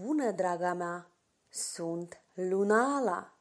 Bună, draga mea! Sunt Lunala!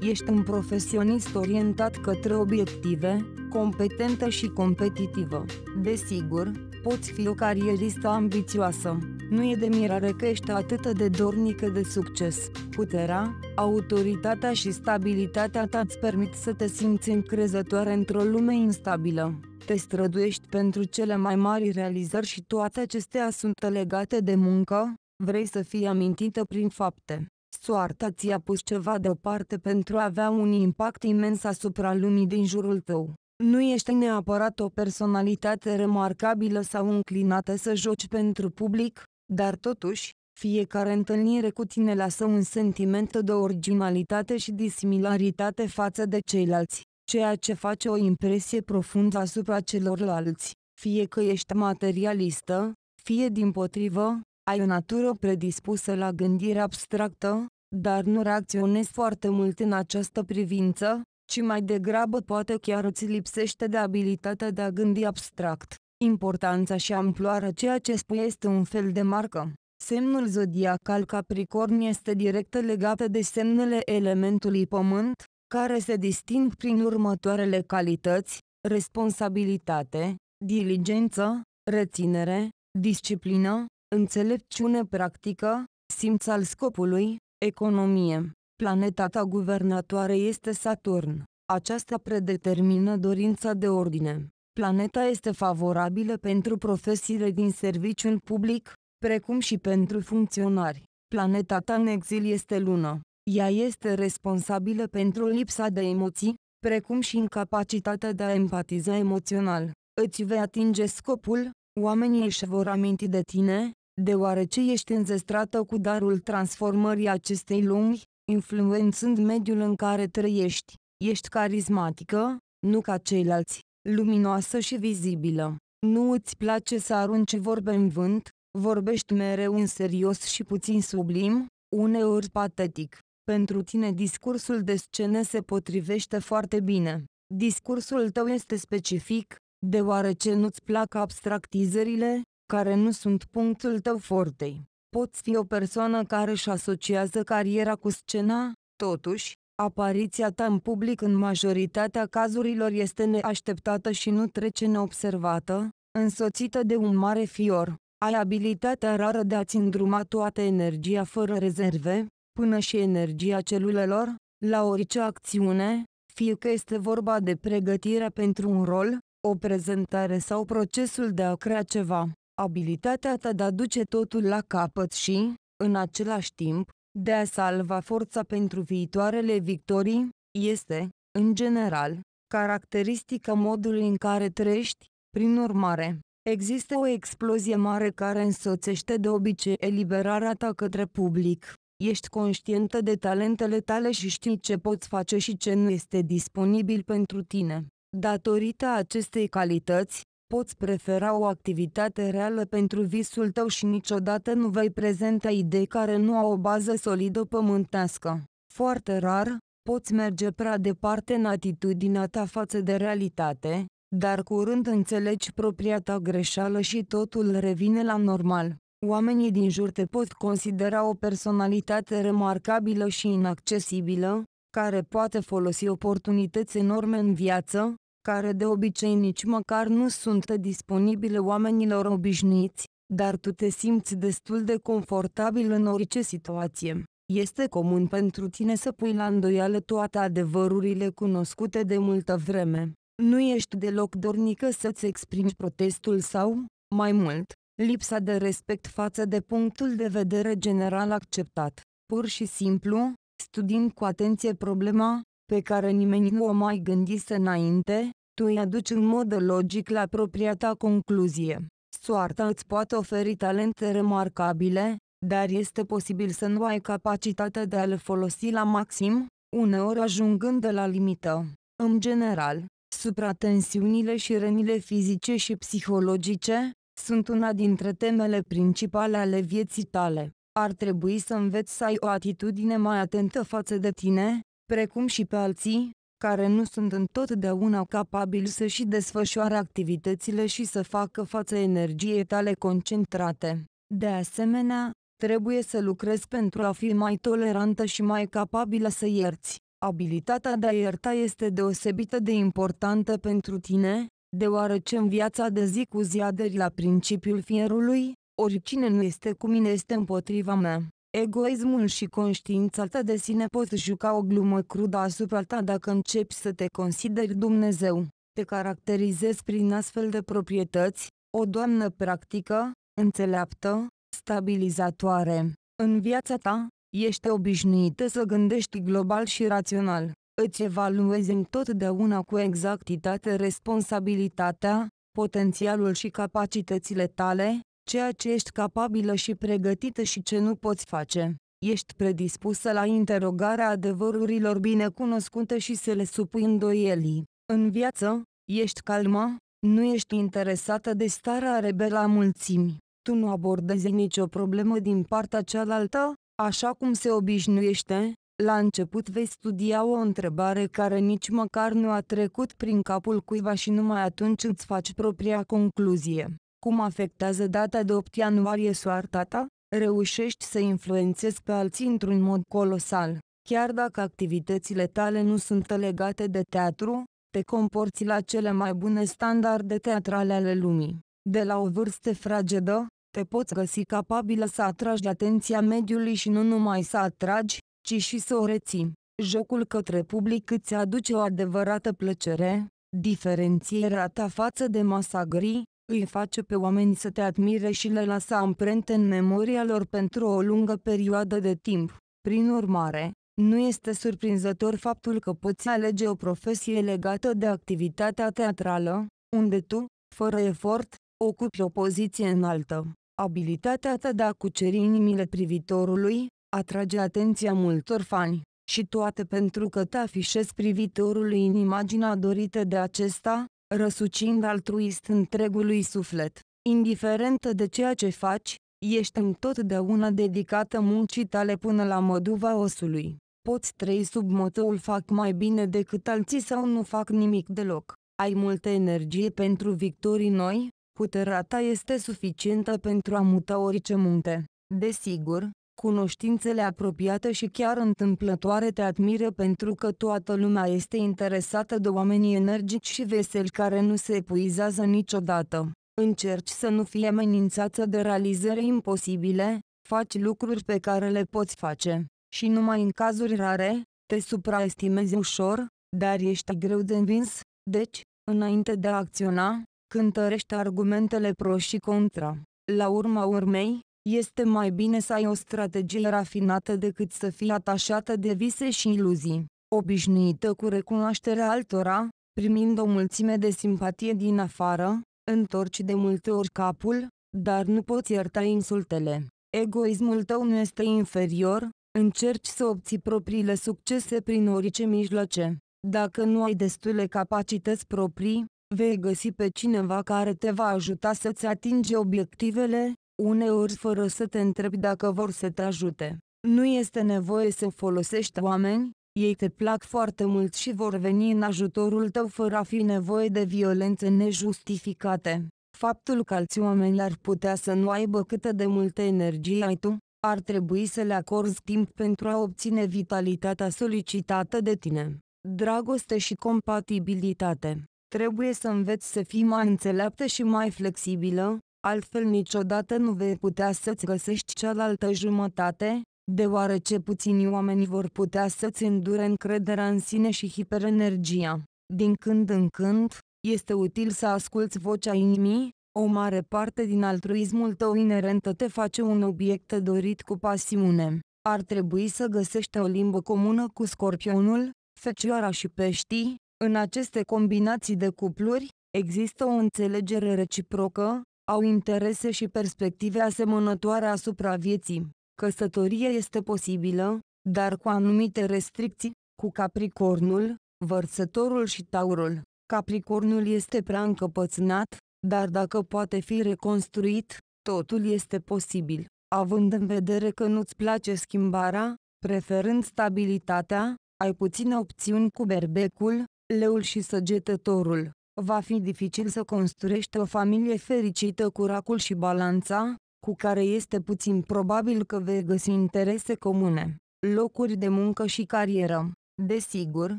Ești un profesionist orientat către obiective, competentă și competitivă. Desigur, poți fi o carieristă ambițioasă. Nu e de mirare că ești atât de dornică de succes. Puterea, autoritatea și stabilitatea ta îți permit să te simți încrezătoare într-o lume instabilă. Te străduiești pentru cele mai mari realizări și toate acestea sunt legate de muncă, Vrei să fii amintită prin fapte. Soarta ți-a pus ceva deoparte pentru a avea un impact imens asupra lumii din jurul tău. Nu ești neapărat o personalitate remarcabilă sau înclinată să joci pentru public, dar totuși, fiecare întâlnire cu tine lasă un sentiment de originalitate și disimilaritate față de ceilalți, ceea ce face o impresie profundă asupra celorlalți, fie că ești materialistă, fie din potrivă, ai o natură predispusă la gândire abstractă, dar nu reacționezi foarte mult în această privință, ci mai degrabă poate chiar îți lipsește de abilitatea de a gândi abstract. Importanța și amploarea ceea ce spui este un fel de marcă. Semnul zodiacal Capricorn este direct legat de semnele elementului pământ, care se disting prin următoarele calități, responsabilitate, diligență, reținere, disciplină, înțelepciune practică, simț al scopului, economie. Planeta ta guvernatoare este Saturn. Aceasta predetermină dorința de ordine. Planeta este favorabilă pentru profesiile din serviciul public, precum și pentru funcționari. Planeta ta în exil este lună. Ea este responsabilă pentru lipsa de emoții, precum și incapacitatea de a empatiza emoțional. Îți vei atinge scopul, oamenii își vor aminti de tine, deoarece ești înzestrată cu darul transformării acestei lumi, influențând mediul în care trăiești. Ești carismatică, nu ca ceilalți, luminoasă și vizibilă. Nu îți place să arunci vorbe în vânt, vorbești mereu în serios și puțin sublim, uneori patetic. Pentru tine discursul de scenă se potrivește foarte bine. Discursul tău este specific, deoarece nu-ți plac abstractizările, care nu sunt punctul tău fortei. Poți fi o persoană care își asociază cariera cu scena, totuși, apariția ta în public în majoritatea cazurilor este neașteptată și nu trece neobservată, însoțită de un mare fior. Ai abilitatea rară de a-ți îndruma toată energia fără rezerve, până și energia celulelor, la orice acțiune, fie că este vorba de pregătirea pentru un rol, o prezentare sau procesul de a crea ceva abilitatea ta de a duce totul la capăt și, în același timp, de a salva forța pentru viitoarele victorii, este, în general, caracteristică modului în care trăiești, prin urmare. Există o explozie mare care însoțește de obicei eliberarea ta către public. Ești conștientă de talentele tale și știi ce poți face și ce nu este disponibil pentru tine. Datorită acestei calități, poți prefera o activitate reală pentru visul tău și niciodată nu vei prezenta idei care nu au o bază solidă pământească. Foarte rar, poți merge prea departe în atitudinea ta față de realitate, dar curând înțelegi propria ta greșeală și totul revine la normal. Oamenii din jur te pot considera o personalitate remarcabilă și inaccesibilă, care poate folosi oportunități enorme în viață, care de obicei nici măcar nu sunt disponibile oamenilor obișnuiți, dar tu te simți destul de confortabil în orice situație. Este comun pentru tine să pui la îndoială toate adevărurile cunoscute de multă vreme. Nu ești deloc dornică să-ți exprimi protestul sau, mai mult, lipsa de respect față de punctul de vedere general acceptat. Pur și simplu, studiind cu atenție problema, pe care nimeni nu o mai gândise înainte, tu îi aduci în mod logic la propria ta concluzie. Soarta îți poate oferi talente remarcabile, dar este posibil să nu ai capacitatea de a le folosi la maxim, uneori ajungând de la limită. În general, supratensiunile și rănile fizice și psihologice sunt una dintre temele principale ale vieții tale. Ar trebui să înveți să ai o atitudine mai atentă față de tine, precum și pe alții, care nu sunt întotdeauna capabili să-și desfășoare activitățile și să facă față energiei tale concentrate. De asemenea, trebuie să lucrezi pentru a fi mai tolerantă și mai capabilă să ierți. Abilitatea de a ierta este deosebită de importantă pentru tine, deoarece în viața de zi cu zi aderi la principiul fierului, oricine nu este cu mine este împotriva mea. Egoismul și conștiința ta de sine pot juca o glumă crudă asupra ta dacă începi să te consideri Dumnezeu. Te caracterizezi prin astfel de proprietăți, o doamnă practică, înțeleaptă, stabilizatoare. În viața ta, ești obișnuită să gândești global și rațional. Îți evaluezi întotdeauna cu exactitate responsabilitatea, potențialul și capacitățile tale, ceea ce ești capabilă și pregătită și ce nu poți face. Ești predispusă la interogarea adevărurilor binecunoscute și să le supui îndoielii. În viață, ești calmă, nu ești interesată de starea rebelă a mulțimii. Tu nu abordezi nicio problemă din partea cealaltă, așa cum se obișnuiește, la început vei studia o întrebare care nici măcar nu a trecut prin capul cuiva și numai atunci îți faci propria concluzie cum afectează data de 8 ianuarie soarta ta, reușești să influențezi pe alții într-un mod colosal. Chiar dacă activitățile tale nu sunt legate de teatru, te comporți la cele mai bune standarde teatrale ale lumii. De la o vârstă fragedă, te poți găsi capabilă să atragi atenția mediului și nu numai să atragi, ci și să o reții. Jocul către public îți aduce o adevărată plăcere, diferențierea ta față de masa gri, îi face pe oameni să te admire și le lasă amprente în memoria lor pentru o lungă perioadă de timp. Prin urmare, nu este surprinzător faptul că poți alege o profesie legată de activitatea teatrală, unde tu, fără efort, ocupi o poziție înaltă. Abilitatea ta de a cuceri inimile privitorului, atrage atenția multor fani, și toate pentru că te afișezi privitorului în imaginea dorită de acesta, răsucind altruist întregului suflet, indiferent de ceea ce faci, ești întotdeauna dedicată muncii tale până la măduva osului. Poți trăi sub motoul fac mai bine decât alții sau nu fac nimic deloc. Ai multă energie pentru victorii noi, puterea ta este suficientă pentru a muta orice munte. Desigur, cunoștințele apropiate și chiar întâmplătoare te admiră pentru că toată lumea este interesată de oamenii energici și veseli care nu se epuizează niciodată. Încerci să nu fii amenințată de realizări imposibile, faci lucruri pe care le poți face, și numai în cazuri rare, te supraestimezi ușor, dar ești greu de învins, deci, înainte de a acționa, cântărește argumentele pro și contra. La urma urmei, este mai bine să ai o strategie rafinată decât să fii atașată de vise și iluzii, obișnuită cu recunoașterea altora, primind o mulțime de simpatie din afară, întorci de multe ori capul, dar nu poți ierta insultele. Egoismul tău nu este inferior, încerci să obții propriile succese prin orice mijloace. Dacă nu ai destule capacități proprii, vei găsi pe cineva care te va ajuta să-ți atingi obiectivele, uneori fără să te întrebi dacă vor să te ajute. Nu este nevoie să folosești oameni, ei te plac foarte mult și vor veni în ajutorul tău fără a fi nevoie de violențe nejustificate. Faptul că alți oameni ar putea să nu aibă câtă de multă energie ai tu, ar trebui să le acorzi timp pentru a obține vitalitatea solicitată de tine. Dragoste și compatibilitate Trebuie să înveți să fii mai înțeleaptă și mai flexibilă, altfel niciodată nu vei putea să-ți găsești cealaltă jumătate, deoarece puțini oameni vor putea să-ți îndure încrederea în sine și hiperenergia. Din când în când, este util să asculți vocea inimii, o mare parte din altruismul tău inerentă te face un obiect dorit cu pasiune. Ar trebui să găsești o limbă comună cu scorpionul, fecioara și peștii, în aceste combinații de cupluri, există o înțelegere reciprocă, au interese și perspective asemănătoare asupra vieții. Căsătorie este posibilă, dar cu anumite restricții, cu Capricornul, Vărsătorul și Taurul. Capricornul este prea încăpățânat, dar dacă poate fi reconstruit, totul este posibil. Având în vedere că nu-ți place schimbarea, preferând stabilitatea, ai puține opțiuni cu berbecul, leul și săgetătorul va fi dificil să construiești o familie fericită cu racul și balanța, cu care este puțin probabil că vei găsi interese comune, locuri de muncă și carieră. Desigur,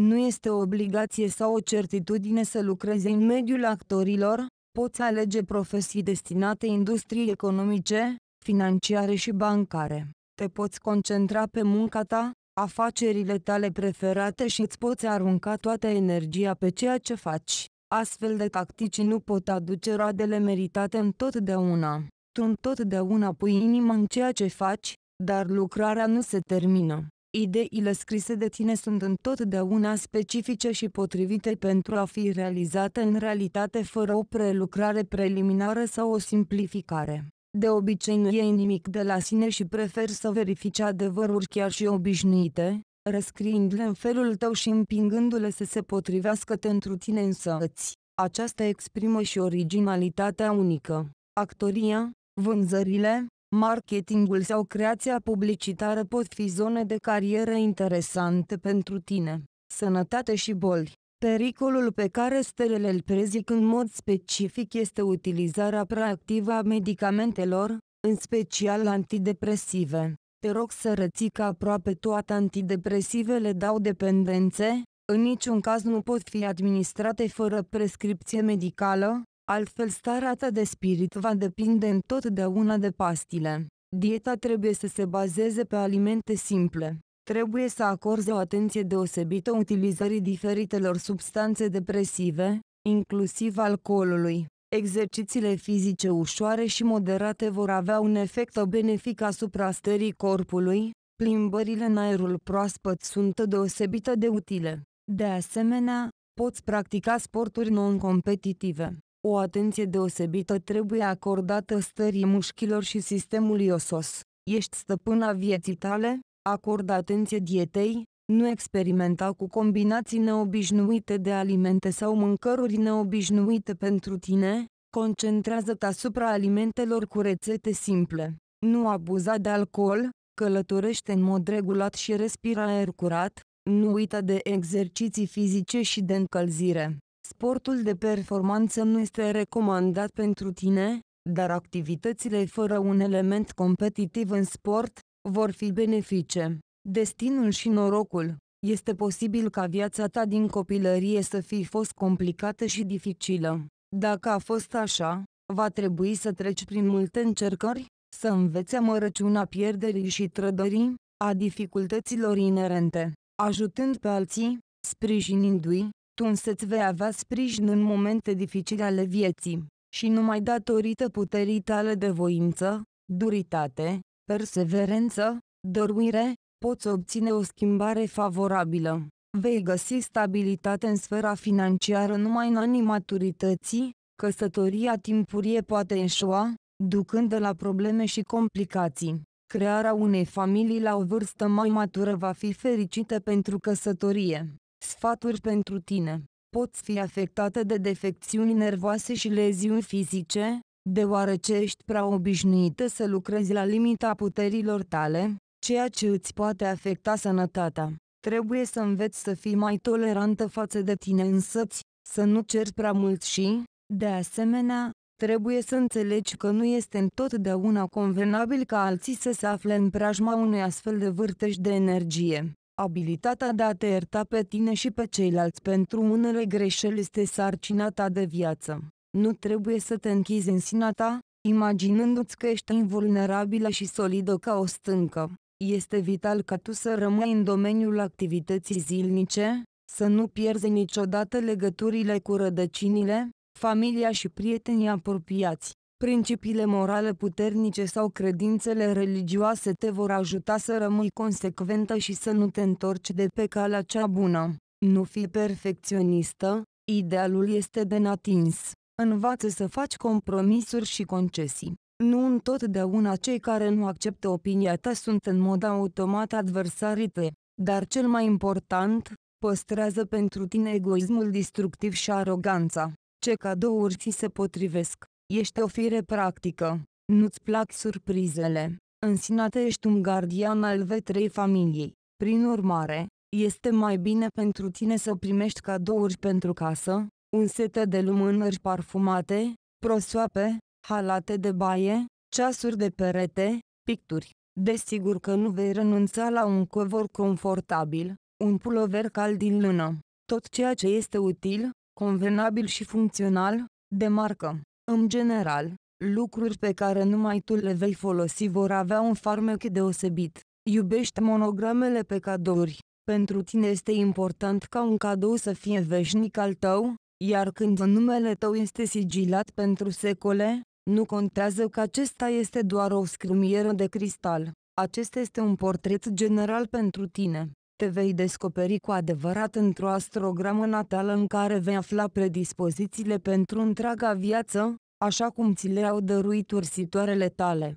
nu este o obligație sau o certitudine să lucrezi în mediul actorilor, poți alege profesii destinate industriei economice, financiare și bancare. Te poți concentra pe munca ta, afacerile tale preferate și îți poți arunca toată energia pe ceea ce faci. Astfel de tactici nu pot aduce roadele meritate întotdeauna. Tu întotdeauna pui inima în ceea ce faci, dar lucrarea nu se termină. Ideile scrise de tine sunt întotdeauna specifice și potrivite pentru a fi realizate în realitate fără o prelucrare preliminară sau o simplificare. De obicei nu iei nimic de la sine și preferi să verifici adevăruri chiar și obișnuite, răscriindu-le în felul tău și împingându-le să se potrivească pentru tine însăți. Aceasta exprimă și originalitatea unică. Actoria, vânzările, marketingul sau creația publicitară pot fi zone de carieră interesante pentru tine. Sănătate și boli. Pericolul pe care stelele îl prezic în mod specific este utilizarea proactivă a medicamentelor, în special antidepresive. Te rog să reții că aproape toate antidepresivele dau dependențe, în niciun caz nu pot fi administrate fără prescripție medicală, altfel starea ta de spirit va depinde întotdeauna de pastile. Dieta trebuie să se bazeze pe alimente simple. Trebuie să acorzi o atenție deosebită utilizării diferitelor substanțe depresive, inclusiv alcoolului. Exercițiile fizice ușoare și moderate vor avea un efect benefic asupra stării corpului, plimbările în aerul proaspăt sunt deosebită de utile. De asemenea, poți practica sporturi non-competitive. O atenție deosebită trebuie acordată stării mușchilor și sistemului osos. Ești stăpâna vieții tale, acordă atenție dietei, nu experimenta cu combinații neobișnuite de alimente sau mâncăruri neobișnuite pentru tine, concentrează-te asupra alimentelor cu rețete simple. Nu abuza de alcool, călătorește în mod regulat și respira aer curat, nu uita de exerciții fizice și de încălzire. Sportul de performanță nu este recomandat pentru tine, dar activitățile fără un element competitiv în sport vor fi benefice. Destinul și norocul. Este posibil ca viața ta din copilărie să fi fost complicată și dificilă. Dacă a fost așa, va trebui să treci prin multe încercări, să înveți amărăciuna pierderii și trădării, a dificultăților inerente, ajutând pe alții, sprijinindu-i, tu însăți vei avea sprijin în momente dificile ale vieții, și numai datorită puterii tale de voință, duritate, perseverență, dăruire, poți obține o schimbare favorabilă. Vei găsi stabilitate în sfera financiară numai în anii maturității, căsătoria timpurie poate eșua, ducând de la probleme și complicații. Crearea unei familii la o vârstă mai matură va fi fericită pentru căsătorie. Sfaturi pentru tine. Poți fi afectată de defecțiuni nervoase și leziuni fizice, deoarece ești prea obișnuită să lucrezi la limita puterilor tale, ceea ce îți poate afecta sănătatea. Trebuie să înveți să fii mai tolerantă față de tine însăți, să nu ceri prea mult și, de asemenea, trebuie să înțelegi că nu este întotdeauna convenabil ca alții să se afle în preajma unui astfel de vârtej de energie. Abilitatea de a te ierta pe tine și pe ceilalți pentru unele greșeli este sarcina ta de viață. Nu trebuie să te închizi în sina ta, imaginându-ți că ești invulnerabilă și solidă ca o stâncă. Este vital ca tu să rămâi în domeniul activității zilnice, să nu pierzi niciodată legăturile cu rădăcinile, familia și prietenii apropiați. Principiile morale puternice sau credințele religioase te vor ajuta să rămâi consecventă și să nu te întorci de pe calea cea bună. Nu fi perfecționistă, idealul este de natins. Învață să faci compromisuri și concesii. Nu întotdeauna cei care nu acceptă opinia ta sunt în mod automat adversarii tăi, dar cel mai important, păstrează pentru tine egoismul destructiv și aroganța. Ce cadouri ți se potrivesc? Ești o fire practică. Nu-ți plac surprizele. În sine ești un gardian al vetrei familiei. Prin urmare, este mai bine pentru tine să primești cadouri pentru casă, un set de lumânări parfumate, prosoape, halate de baie, ceasuri de perete, picturi. Desigur că nu vei renunța la un covor confortabil, un pulover cald din lână, tot ceea ce este util, convenabil și funcțional, de marcă. În general, lucruri pe care numai tu le vei folosi vor avea un farmec deosebit. Iubești monogramele pe cadouri. Pentru tine este important ca un cadou să fie veșnic al tău, iar când numele tău este sigilat pentru secole, nu contează că acesta este doar o scrumieră de cristal. Acesta este un portret general pentru tine. Te vei descoperi cu adevărat într-o astrogramă natală în care vei afla predispozițiile pentru întreaga viață, așa cum ți le-au dăruit ursitoarele tale.